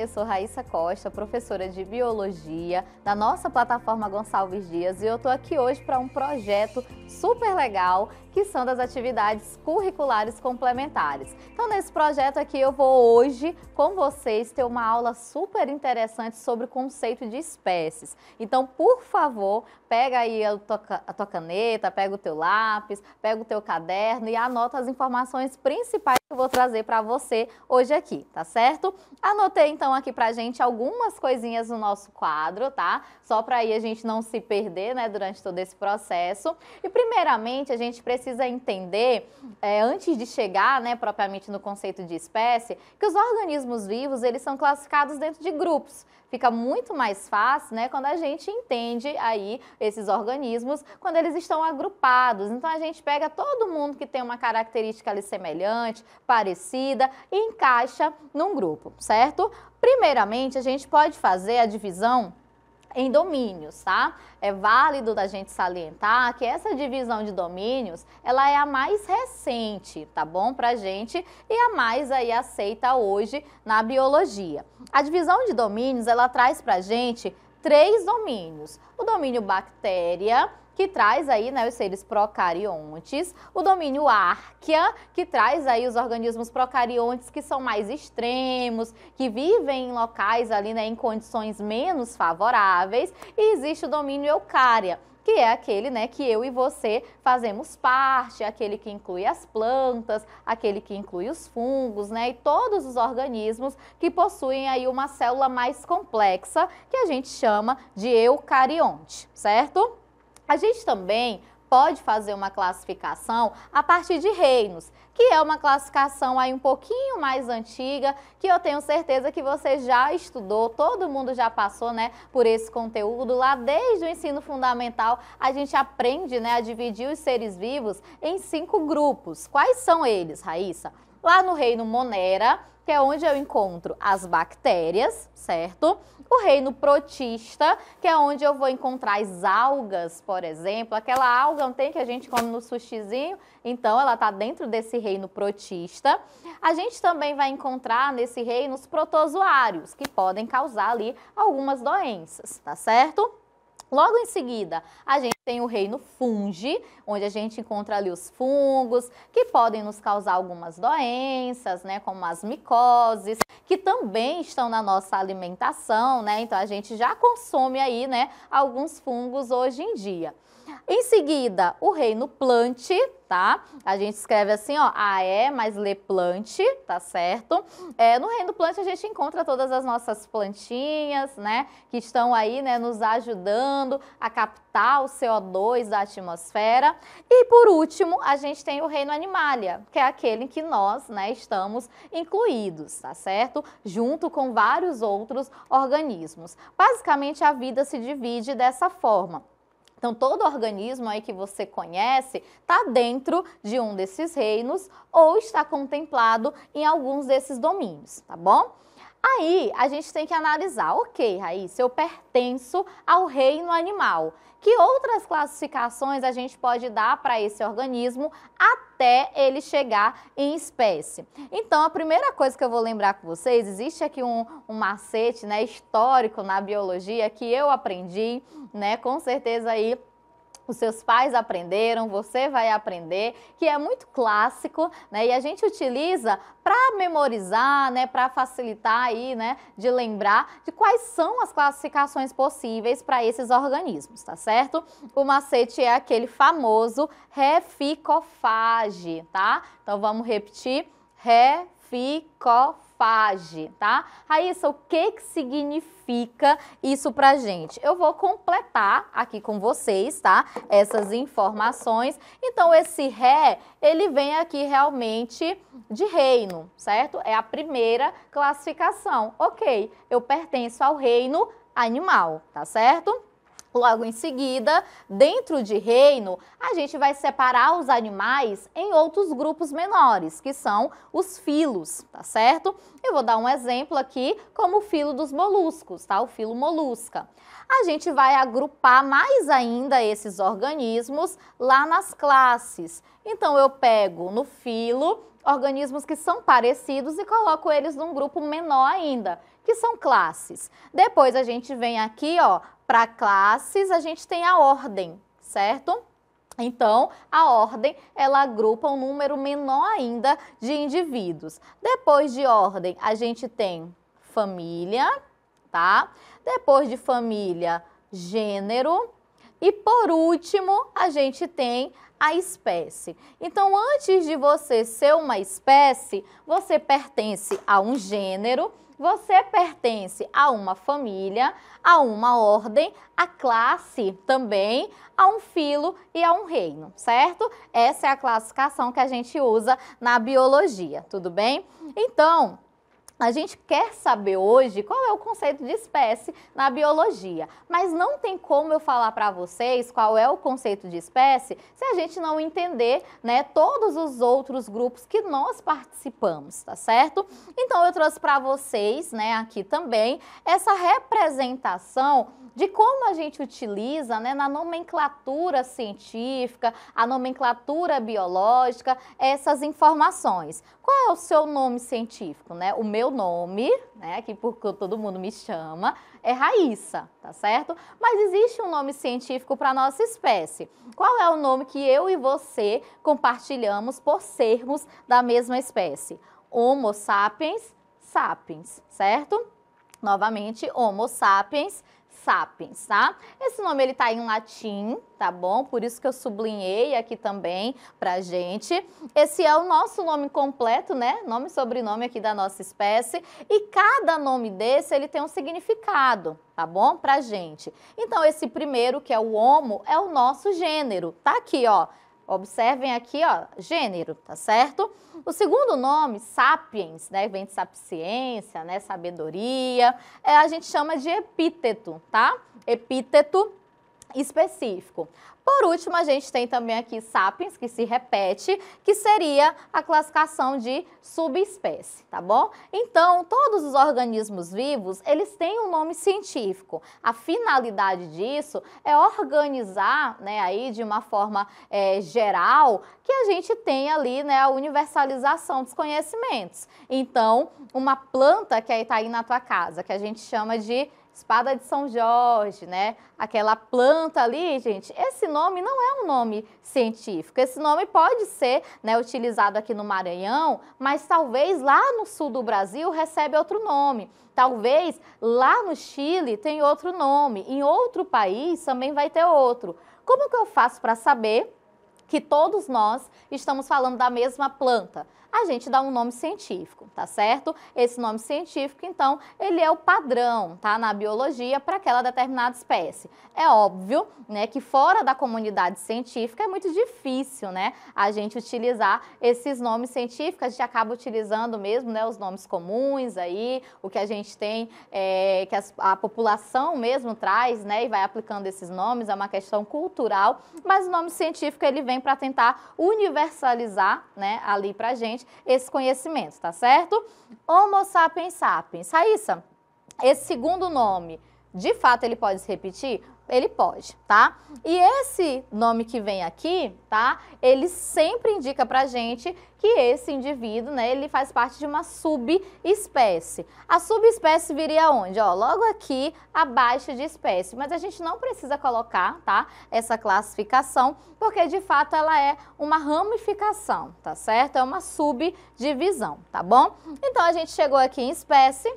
eu sou Raíssa Costa, professora de Biologia da nossa plataforma Gonçalves Dias e eu estou aqui hoje para um projeto super legal que são das atividades curriculares complementares. Então, nesse projeto aqui, eu vou hoje com vocês ter uma aula super interessante sobre o conceito de espécies. Então, por favor, pega aí a tua, caneta, pega o teu lápis, pega o teu caderno e anota as informações principais que eu vou trazer para você hoje aqui, tá certo? Anotei então aqui pra gente algumas coisinhas no nosso quadro, tá? Só para aí a gente não se perder, né, durante todo esse processo. E primeiramente, a gente precisa precisa entender, é, antes de chegar né, propriamente no conceito de espécie, que os organismos vivos eles são classificados dentro de grupos. Fica muito mais fácil né, quando a gente entende aí esses organismos, quando eles estão agrupados. Então a gente pega todo mundo que tem uma característica ali semelhante, parecida, e encaixa num grupo, certo? Primeiramente, a gente pode fazer a divisão em domínios, tá? É válido da gente salientar que essa divisão de domínios, ela é a mais recente, tá bom, pra gente e a mais aí aceita hoje na biologia. A divisão de domínios, ela traz pra gente três domínios. O domínio bactéria, que traz aí né, os seres procariontes, o domínio árquea, que traz aí os organismos procariontes que são mais extremos, que vivem em locais ali né, em condições menos favoráveis, e existe o domínio eucária, que é aquele né, que eu e você fazemos parte, aquele que inclui as plantas, aquele que inclui os fungos, né, e todos os organismos que possuem aí uma célula mais complexa, que a gente chama de eucarionte, certo? A gente também pode fazer uma classificação a partir de reinos, que é uma classificação aí um pouquinho mais antiga, que eu tenho certeza que você já estudou, todo mundo já passou, né, por esse conteúdo lá desde o ensino fundamental. A gente aprende, né, a dividir os seres vivos em cinco grupos. Quais são eles, Raíssa? Lá no reino Monera, que é onde eu encontro as bactérias, certo? O reino protista, que é onde eu vou encontrar as algas, por exemplo. Aquela alga não tem que a gente come no sushizinho, então ela está dentro desse reino protista. A gente também vai encontrar nesse reino os protozoários, que podem causar ali algumas doenças, tá certo? Logo em seguida, a gente tem o reino fungi, onde a gente encontra ali os fungos, que podem nos causar algumas doenças, né, como as micoses, que também estão na nossa alimentação, né? Então a gente já consome aí, né, alguns fungos hoje em dia. Em seguida, o reino Plant, tá? A gente escreve assim, ó, AE mais Le Plant, tá certo? É, no reino Plant a gente encontra todas as nossas plantinhas, né? Que estão aí, né, nos ajudando a captar o CO2 da atmosfera. E por último, a gente tem o reino Animalia, que é aquele em que nós, né, estamos incluídos, tá certo? Junto com vários outros organismos. Basicamente, a vida se divide dessa forma então, todo organismo aí que você conhece está dentro de um desses reinos ou está contemplado em alguns desses domínios, tá bom? Aí a gente tem que analisar, ok, Raíssa, eu pertenço ao reino animal. Que outras classificações a gente pode dar para esse organismo até ele chegar em espécie? Então, a primeira coisa que eu vou lembrar com vocês, existe aqui um, um macete né, histórico na biologia que eu aprendi, né? Com certeza aí os seus pais aprenderam, você vai aprender, que é muito clássico, né? E a gente utiliza para memorizar, né, para facilitar aí, né, de lembrar de quais são as classificações possíveis para esses organismos, tá certo? O macete é aquele famoso reficofage, tá? Então vamos repetir, reficofage autofage, tá? Raíssa, o que, que significa isso pra gente? Eu vou completar aqui com vocês, tá? Essas informações. Então, esse ré, ele vem aqui realmente de reino, certo? É a primeira classificação. Ok, eu pertenço ao reino animal, tá certo? Logo em seguida, dentro de reino, a gente vai separar os animais em outros grupos menores, que são os filos, tá certo? Eu vou dar um exemplo aqui, como o filo dos moluscos, tá? O filo molusca. A gente vai agrupar mais ainda esses organismos lá nas classes. Então, eu pego no filo organismos que são parecidos e coloco eles num grupo menor ainda, que são classes. Depois a gente vem aqui, ó, para classes, a gente tem a ordem, certo? Então, a ordem, ela agrupa um número menor ainda de indivíduos. Depois de ordem, a gente tem família, tá? Depois de família, gênero. E por último, a gente tem a espécie. Então, antes de você ser uma espécie, você pertence a um gênero você pertence a uma família, a uma ordem, a classe também, a um filo e a um reino, certo? Essa é a classificação que a gente usa na biologia, tudo bem? Então, a gente quer saber hoje qual é o conceito de espécie na biologia, mas não tem como eu falar para vocês qual é o conceito de espécie se a gente não entender, né, todos os outros grupos que nós participamos, tá certo? Então eu trouxe para vocês, né, aqui também essa representação de como a gente utiliza, né, na nomenclatura científica, a nomenclatura biológica, essas informações. Qual é o seu nome científico, né? O meu nome, né, que por todo mundo me chama, é Raíssa, tá certo? Mas existe um nome científico para nossa espécie. Qual é o nome que eu e você compartilhamos por sermos da mesma espécie? Homo sapiens sapiens, certo? Novamente, Homo sapiens sapiens, tá? Esse nome ele tá em latim, tá bom? Por isso que eu sublinhei aqui também pra gente. Esse é o nosso nome completo, né? Nome e sobrenome aqui da nossa espécie. E cada nome desse, ele tem um significado, tá bom? Pra gente. Então, esse primeiro, que é o homo, é o nosso gênero. Tá aqui, ó. Observem aqui, ó, gênero, tá certo? O segundo nome, sapiens, né, vem de sapiência, né, sabedoria, é, a gente chama de epíteto, tá? Epíteto específico. Por último, a gente tem também aqui sapiens, que se repete, que seria a classificação de subespécie, tá bom? Então, todos os organismos vivos, eles têm um nome científico. A finalidade disso é organizar, né, aí de uma forma é, geral, que a gente tem ali, né, a universalização dos conhecimentos. Então, uma planta que aí tá aí na tua casa, que a gente chama de espada de São Jorge, né? Aquela planta ali, gente, esse nome não é um nome científico. Esse nome pode ser né, utilizado aqui no Maranhão, mas talvez lá no sul do Brasil recebe outro nome. Talvez lá no Chile tem outro nome. Em outro país também vai ter outro. Como que eu faço para saber que todos nós estamos falando da mesma planta. A gente dá um nome científico, tá certo? Esse nome científico, então, ele é o padrão, tá? Na biologia para aquela determinada espécie. É óbvio, né, que fora da comunidade científica é muito difícil, né, a gente utilizar esses nomes científicos. A gente acaba utilizando mesmo, né, os nomes comuns aí, o que a gente tem, é, que a, a população mesmo traz, né, e vai aplicando esses nomes. É uma questão cultural, mas o nome científico ele vem para tentar universalizar, né, ali para gente esse conhecimento, tá certo? Homo sapiens sapiens. Raíssa, esse segundo nome, de fato ele pode se repetir? ele pode, tá? E esse nome que vem aqui, tá? Ele sempre indica pra gente que esse indivíduo, né, ele faz parte de uma subespécie. A subespécie viria onde? Ó, logo aqui abaixo de espécie, mas a gente não precisa colocar, tá, essa classificação, porque de fato ela é uma ramificação, tá certo? É uma subdivisão, tá bom? Então a gente chegou aqui em espécie,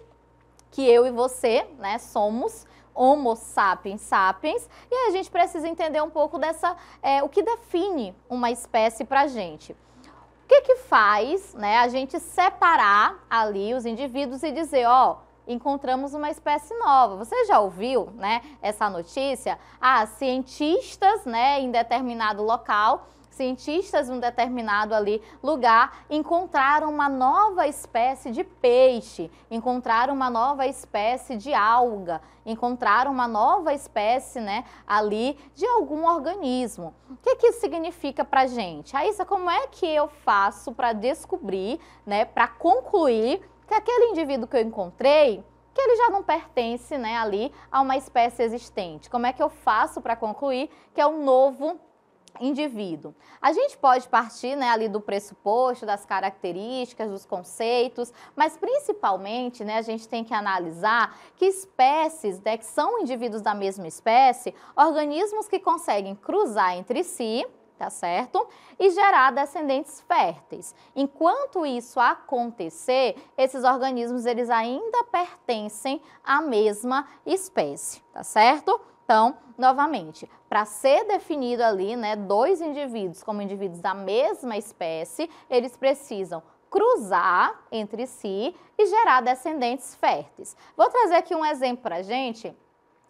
que eu e você, né, somos Homo sapiens sapiens, e aí a gente precisa entender um pouco dessa, é, o que define uma espécie para gente. O que, que faz né, a gente separar ali os indivíduos e dizer, ó, encontramos uma espécie nova. Você já ouviu né, essa notícia? Ah, cientistas né, em determinado local cientistas em um determinado ali lugar encontraram uma nova espécie de peixe, encontraram uma nova espécie de alga, encontraram uma nova espécie, né, ali de algum organismo. O que que isso significa a gente? Aí, ah, como é que eu faço para descobrir, né, para concluir que aquele indivíduo que eu encontrei que ele já não pertence né, ali a uma espécie existente. Como é que eu faço para concluir que é um novo indivíduo. A gente pode partir né, ali do pressuposto, das características, dos conceitos, mas principalmente né, a gente tem que analisar que espécies, né, que são indivíduos da mesma espécie, organismos que conseguem cruzar entre si, tá certo? E gerar descendentes férteis. Enquanto isso acontecer, esses organismos eles ainda pertencem à mesma espécie, tá certo? Então, novamente, para ser definido ali, né, dois indivíduos como indivíduos da mesma espécie, eles precisam cruzar entre si e gerar descendentes férteis. Vou trazer aqui um exemplo para a gente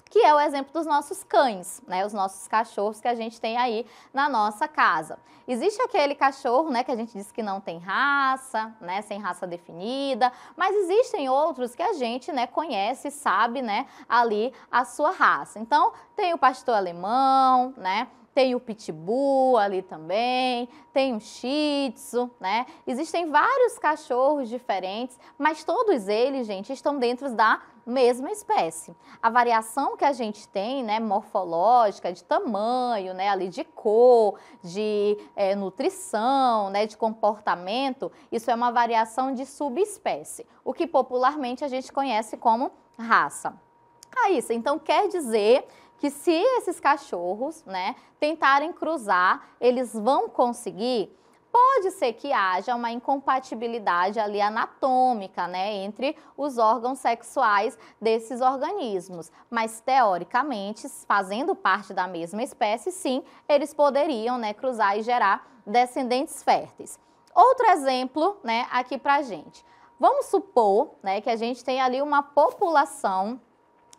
que é o exemplo dos nossos cães, né, os nossos cachorros que a gente tem aí na nossa casa. Existe aquele cachorro, né, que a gente diz que não tem raça, né, sem raça definida, mas existem outros que a gente, né, conhece, sabe, né, ali a sua raça. Então, tem o pastor alemão, né, tem o pitbull ali também, tem o shih tzu, né? Existem vários cachorros diferentes, mas todos eles, gente, estão dentro da mesma espécie. A variação que a gente tem, né, morfológica, de tamanho, né, ali de cor, de é, nutrição, né, de comportamento, isso é uma variação de subespécie, o que popularmente a gente conhece como raça. Ah, isso então quer dizer que se esses cachorros, né, tentarem cruzar, eles vão conseguir. Pode ser que haja uma incompatibilidade ali anatômica, né, entre os órgãos sexuais desses organismos, mas teoricamente, fazendo parte da mesma espécie, sim, eles poderiam, né, cruzar e gerar descendentes férteis. Outro exemplo, né, aqui pra gente. Vamos supor, né, que a gente tem ali uma população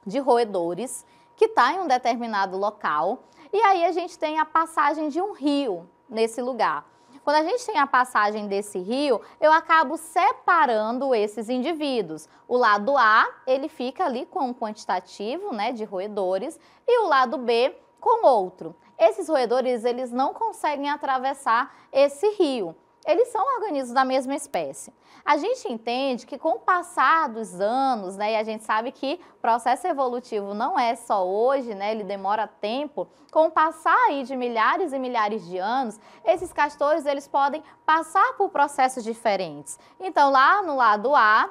de roedores que está em um determinado local, e aí a gente tem a passagem de um rio nesse lugar. Quando a gente tem a passagem desse rio, eu acabo separando esses indivíduos. O lado A, ele fica ali com um quantitativo né, de roedores, e o lado B com outro. Esses roedores, eles não conseguem atravessar esse rio eles são organismos da mesma espécie. A gente entende que com o passar dos anos, né, e a gente sabe que o processo evolutivo não é só hoje, né, ele demora tempo, com o passar aí de milhares e milhares de anos, esses castores eles podem passar por processos diferentes. Então lá no lado A,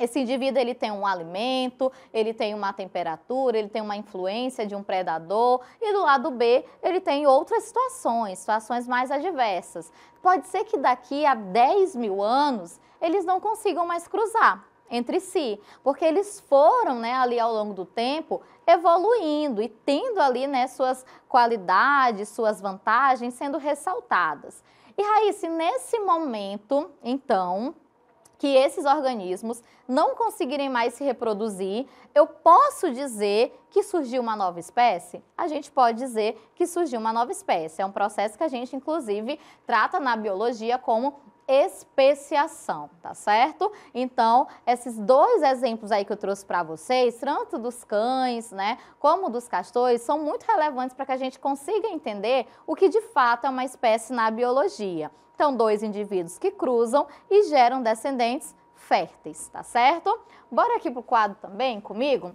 esse indivíduo ele tem um alimento, ele tem uma temperatura, ele tem uma influência de um predador e do lado B ele tem outras situações, situações mais adversas. Pode ser que daqui a 10 mil anos eles não consigam mais cruzar entre si, porque eles foram né, ali ao longo do tempo evoluindo e tendo ali né, suas qualidades, suas vantagens sendo ressaltadas. E Raíssa, nesse momento, então, que esses organismos não conseguirem mais se reproduzir, eu posso dizer que surgiu uma nova espécie? A gente pode dizer que surgiu uma nova espécie. É um processo que a gente, inclusive, trata na biologia como especiação, tá certo? Então, esses dois exemplos aí que eu trouxe para vocês, tanto dos cães, né, como dos castores, são muito relevantes para que a gente consiga entender o que de fato é uma espécie na biologia. Então, dois indivíduos que cruzam e geram descendentes férteis, tá certo? Bora aqui pro quadro também comigo,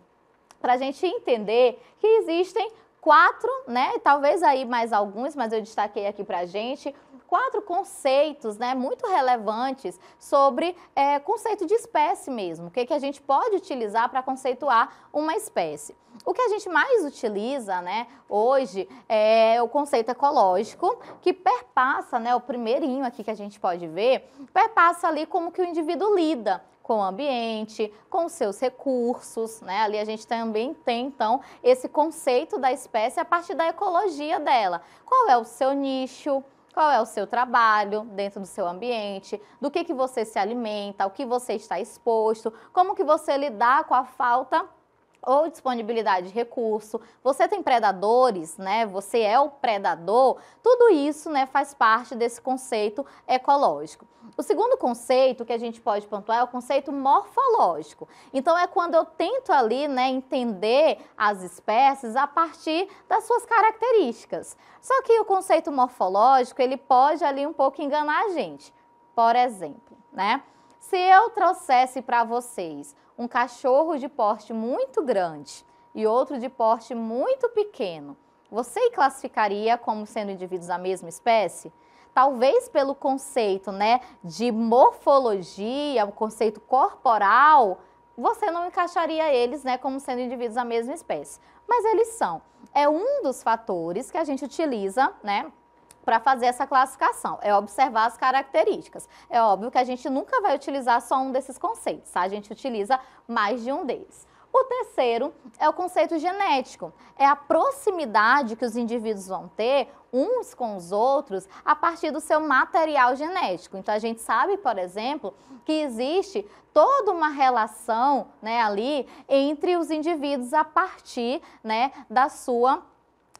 para a gente entender que existem quatro, né? Talvez aí mais alguns, mas eu destaquei aqui para gente quatro conceitos né, muito relevantes sobre é, conceito de espécie mesmo, o que, é que a gente pode utilizar para conceituar uma espécie. O que a gente mais utiliza né, hoje é o conceito ecológico, que perpassa, né, o primeirinho aqui que a gente pode ver, perpassa ali como que o indivíduo lida com o ambiente, com seus recursos, né? Ali a gente também tem então esse conceito da espécie a partir da ecologia dela. Qual é o seu nicho? qual é o seu trabalho dentro do seu ambiente, do que, que você se alimenta, o que você está exposto, como que você lidar com a falta ou disponibilidade de recurso, você tem predadores, né? Você é o predador. Tudo isso, né, faz parte desse conceito ecológico. O segundo conceito que a gente pode pontuar é o conceito morfológico. Então é quando eu tento ali, né, entender as espécies a partir das suas características. Só que o conceito morfológico, ele pode ali um pouco enganar a gente. Por exemplo, né? Se eu trouxesse para vocês um cachorro de porte muito grande e outro de porte muito pequeno, você classificaria como sendo indivíduos da mesma espécie? Talvez pelo conceito né, de morfologia, o conceito corporal, você não encaixaria eles né, como sendo indivíduos da mesma espécie. Mas eles são. É um dos fatores que a gente utiliza, né? para fazer essa classificação, é observar as características. É óbvio que a gente nunca vai utilizar só um desses conceitos, tá? a gente utiliza mais de um deles. O terceiro é o conceito genético, é a proximidade que os indivíduos vão ter uns com os outros a partir do seu material genético. Então a gente sabe, por exemplo, que existe toda uma relação né, ali entre os indivíduos a partir né, da sua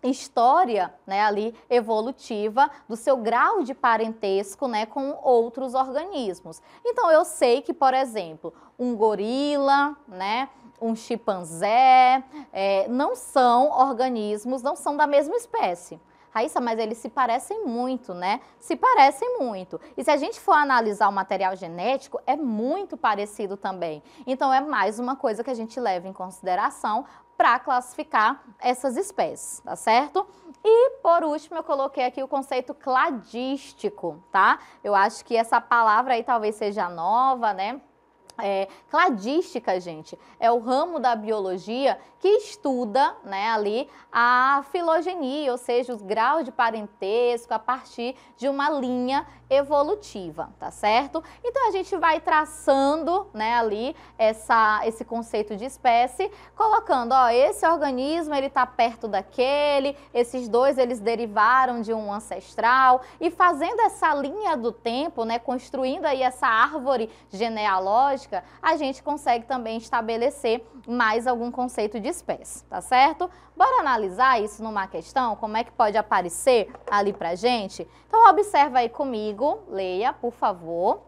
história né, ali evolutiva do seu grau de parentesco né, com outros organismos. Então eu sei que, por exemplo, um gorila, né, um chimpanzé, é, não são organismos, não são da mesma espécie. Raíssa, mas eles se parecem muito, né? Se parecem muito. E se a gente for analisar o material genético, é muito parecido também. Então é mais uma coisa que a gente leva em consideração para classificar essas espécies, tá certo? E por último, eu coloquei aqui o conceito cladístico, tá? Eu acho que essa palavra aí talvez seja nova, né? É, cladística, gente, é o ramo da biologia que estuda né, ali a filogenia, ou seja, os graus de parentesco a partir de uma linha evolutiva, tá certo? Então a gente vai traçando né, ali essa, esse conceito de espécie, colocando, ó, esse organismo ele está perto daquele, esses dois eles derivaram de um ancestral e fazendo essa linha do tempo, né, construindo aí essa árvore genealógica lógica, a gente consegue também estabelecer mais algum conceito de espécie, tá certo? Bora analisar isso numa questão, como é que pode aparecer ali pra gente? Então observa aí comigo, leia, por favor.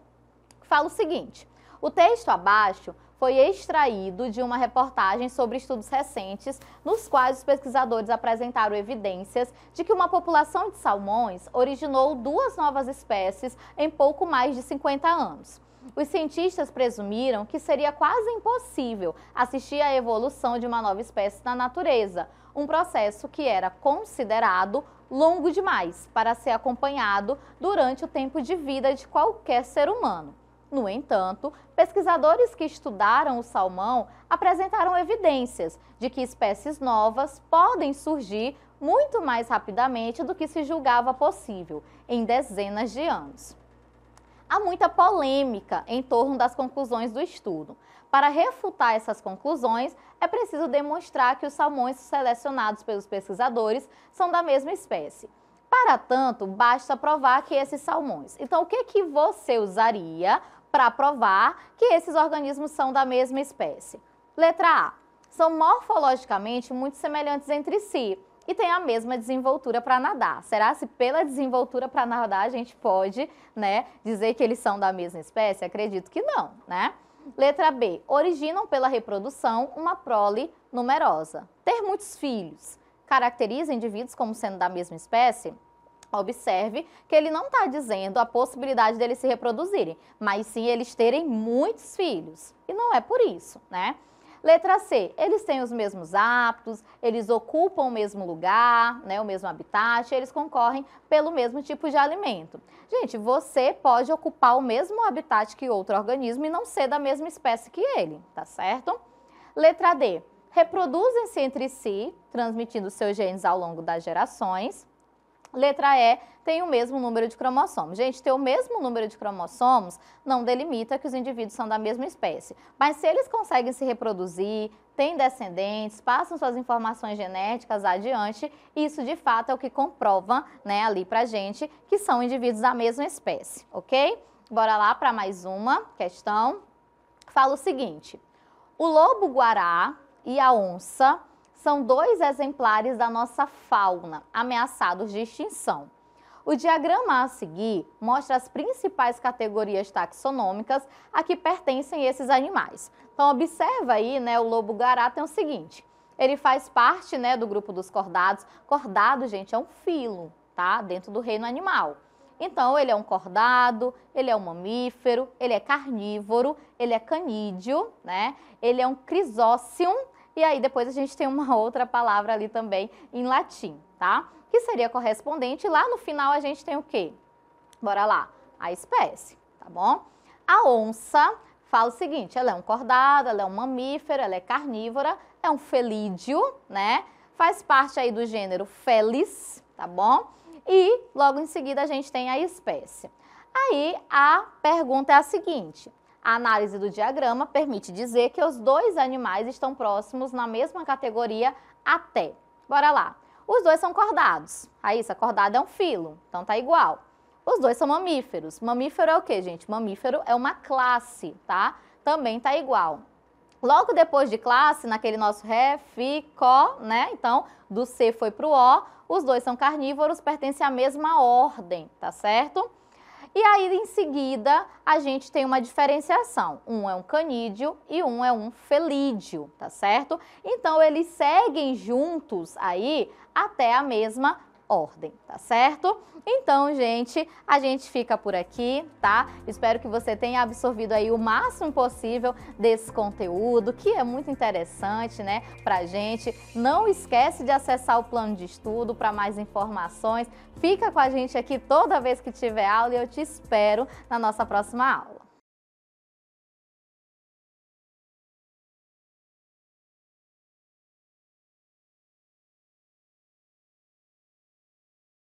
Fala o seguinte: o texto abaixo foi extraído de uma reportagem sobre estudos recentes nos quais os pesquisadores apresentaram evidências de que uma população de salmões originou duas novas espécies em pouco mais de 50 anos. Os cientistas presumiram que seria quase impossível assistir à evolução de uma nova espécie na natureza, um processo que era considerado longo demais para ser acompanhado durante o tempo de vida de qualquer ser humano. No entanto, pesquisadores que estudaram o salmão apresentaram evidências de que espécies novas podem surgir muito mais rapidamente do que se julgava possível, em dezenas de anos. Há muita polêmica em torno das conclusões do estudo. Para refutar essas conclusões, é preciso demonstrar que os salmões selecionados pelos pesquisadores são da mesma espécie. Para tanto, basta provar que esses salmões. Então, o que, que você usaria para provar que esses organismos são da mesma espécie? Letra A. São morfologicamente muito semelhantes entre si, e tem a mesma desenvoltura para nadar. Será se pela desenvoltura para nadar a gente pode, né, dizer que eles são da mesma espécie? Acredito que não, né? Letra B. Originam pela reprodução uma prole numerosa. Ter muitos filhos caracteriza indivíduos como sendo da mesma espécie? Observe que ele não está dizendo a possibilidade deles se reproduzirem, mas sim eles terem muitos filhos. E não é por isso, né? Letra C, eles têm os mesmos hábitos, eles ocupam o mesmo lugar, né, o mesmo habitat, eles concorrem pelo mesmo tipo de alimento. Gente, você pode ocupar o mesmo habitat que outro organismo e não ser da mesma espécie que ele, tá certo? Letra D, reproduzem-se entre si, transmitindo seus genes ao longo das gerações. Letra E tem o mesmo número de cromossomos. Gente, ter o mesmo número de cromossomos não delimita que os indivíduos são da mesma espécie. Mas se eles conseguem se reproduzir, têm descendentes, passam suas informações genéticas adiante, isso de fato é o que comprova, né, ali pra gente que são indivíduos da mesma espécie, OK? Bora lá para mais uma questão. Fala o seguinte: o lobo guará e a onça são dois exemplares da nossa fauna ameaçados de extinção. O diagrama a seguir mostra as principais categorias taxonômicas a que pertencem esses animais. Então observa aí, né, o lobo gará tem o seguinte, ele faz parte, né, do grupo dos cordados. Cordado, gente, é um filo, tá? Dentro do reino animal. Então, ele é um cordado, ele é um mamífero, ele é carnívoro, ele é canídeo, né? Ele é um crisóceo e aí depois a gente tem uma outra palavra ali também em latim, tá? Que seria correspondente. Lá no final a gente tem o quê? Bora lá, a espécie, tá bom? A onça fala o seguinte: ela é um cordado, ela é um mamífero, ela é carnívora, é um felídeo, né? Faz parte aí do gênero Felis, tá bom? E logo em seguida a gente tem a espécie. Aí a pergunta é a seguinte: a análise do diagrama permite dizer que os dois animais estão próximos na mesma categoria até. Bora lá. Os dois são cordados. Ah, isso, cordado é um filo, então tá igual. Os dois são mamíferos. Mamífero é o que, gente? Mamífero é uma classe, tá? Também tá igual. Logo depois de classe, naquele nosso ré, fi, có, né? Então, do C foi pro O. Os dois são carnívoros, pertencem à mesma ordem, tá certo? E aí, em seguida, a gente tem uma diferenciação. Um é um canídeo e um é um felídeo, tá certo? Então, eles seguem juntos aí até a mesma ordem, tá certo? Então, gente, a gente fica por aqui, tá? Espero que você tenha absorvido aí o máximo possível desse conteúdo, que é muito interessante, né, pra gente. Não esquece de acessar o plano de estudo para mais informações. Fica com a gente aqui toda vez que tiver aula e eu te espero na nossa próxima aula.